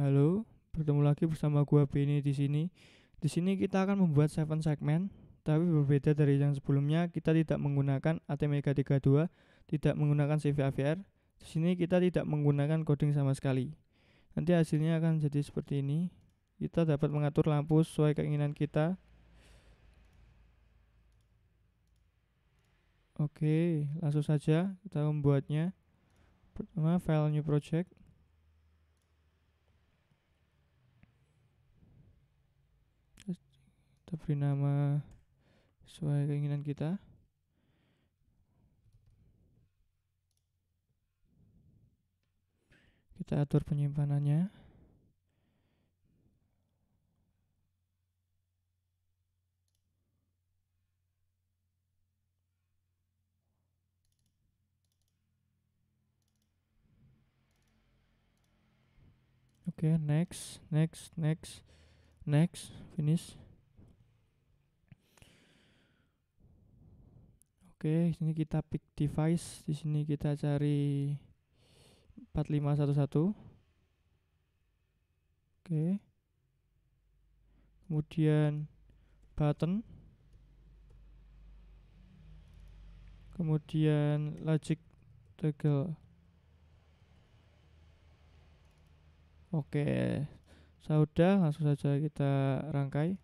Halo, bertemu lagi bersama gua Beni di sini. Di sini kita akan membuat seven segmen, tapi berbeda dari yang sebelumnya, kita tidak menggunakan ATmega 32, tidak menggunakan CVAVR. Di sini kita tidak menggunakan coding sama sekali. Nanti hasilnya akan jadi seperti ini. Kita dapat mengatur lampu sesuai keinginan kita. Oke, langsung saja kita membuatnya. Pertama, file new project. kita beri nama sesuai keinginan kita kita atur penyimpanannya Oke, okay, next, next, next, next, finish. Oke, sini kita pick device, di sini kita cari 4511. Oke. Kemudian button. Kemudian logic toggle. Oke. Sudah, langsung saja kita rangkai.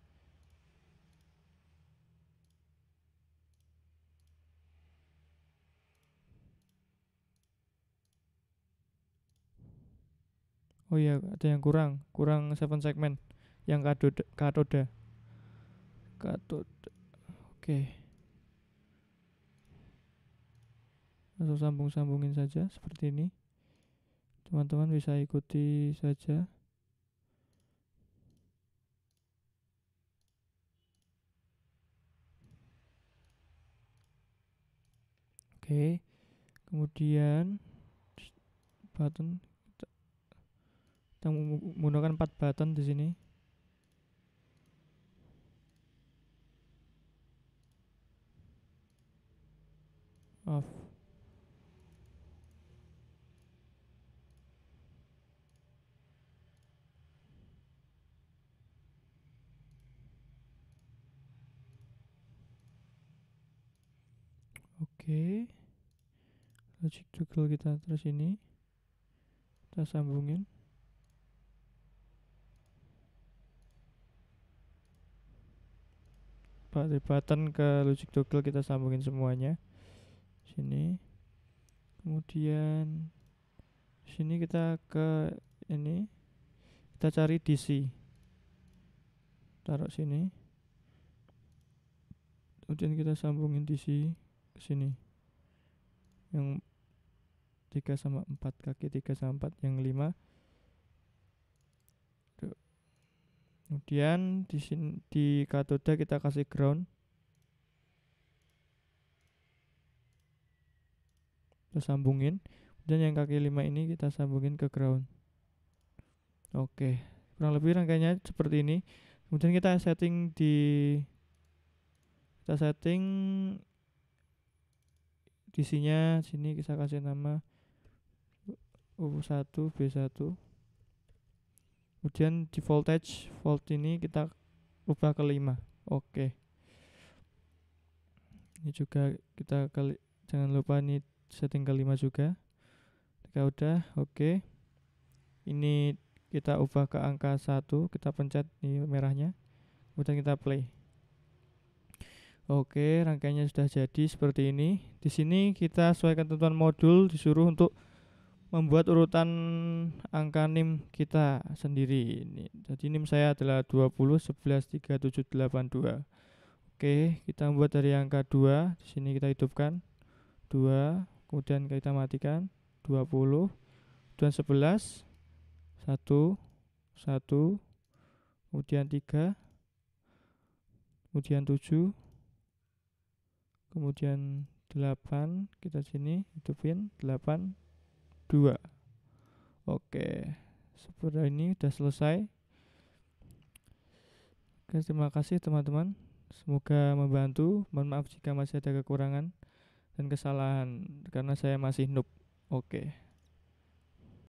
Oh iya, ada yang kurang, kurang seven segment yang kado katoda katoda. Katoda. Oke. Okay. Langsung sambung-sambungin saja seperti ini. Teman-teman bisa ikuti saja. Oke. Okay. Kemudian button kita menggunakan 4 button di sini off Oke. Okay. Logic toggle kita terus ini. Kita sambungin. dari button ke logic toggle kita sambungin semuanya sini kemudian sini kita ke ini kita cari DC taruh sini kemudian kita sambungin DC ke sini yang tiga sama empat kaki tiga sama empat yang lima kemudian di sini di katoda kita kasih ground kita sambungin Kemudian yang kaki lima ini kita sambungin ke ground oke kurang lebih rangkainya seperti ini kemudian kita setting di kita setting isinya sini kita kasih nama U1 B1 kemudian di voltage volt ini kita ubah ke 5 oke okay. ini juga kita kali jangan lupa ini setting ke 5 juga jika udah oke okay. ini kita ubah ke angka 1 kita pencet ini merahnya kemudian kita play Oke, rangkaiannya sudah jadi seperti ini. Di sini kita sesuaikan tentuan modul disuruh untuk membuat urutan angka NIM kita sendiri ini. Jadi NIM saya adalah 20 11 3 7 8 2. Oke, kita membuat dari angka 2, di sini kita hidupkan 2, kemudian kita matikan 20, dan 11 1 1 kemudian 3 kemudian 7 kemudian 8 kita sini hidupin 8 2 Oke Seperti ini sudah selesai Oke terima kasih teman-teman Semoga membantu Mohon maaf jika masih ada kekurangan Dan kesalahan Karena saya masih noob Oke